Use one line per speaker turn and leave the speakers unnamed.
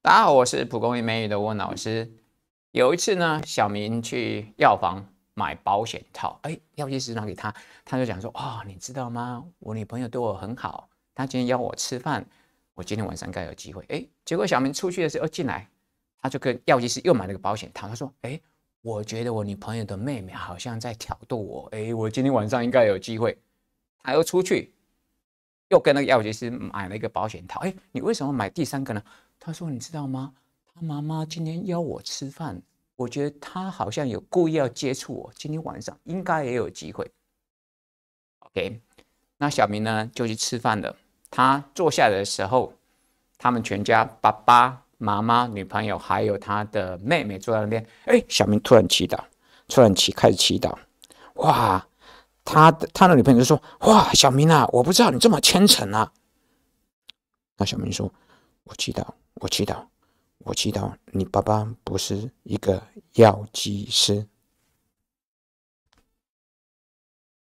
大家好，我是蒲公英美女的温老师。有一次呢，小明去药房买保险套，哎，药剂师拿给他，他就讲说：“哦，你知道吗？我女朋友对我很好，她今天邀我吃饭，我今天晚上该有机会。”哎，结果小明出去的时候进来，他就跟药剂师又买了个保险套，他说：“哎，我觉得我女朋友的妹妹好像在挑逗我，哎，我今天晚上应该有机会。”他又出去。又跟那个药剂师买了一个保险套。哎，你为什么买第三个呢？他说：“你知道吗？他妈妈今天邀我吃饭，我觉得他好像有故意要接触我。今天晚上应该也有机会。” OK，那小明呢就去吃饭了。他坐下来的时候，他们全家爸爸妈妈、女朋友还有他的妹妹坐在那边。
哎，小明突然祈祷，突然祈开始祈祷。哇！他的
他的女朋友就说：“哇，小明啊，我不知道你这么虔诚啊。”
那
小明说：“我祈祷，我祈祷，我祈祷，你爸爸不是一个药剂师。”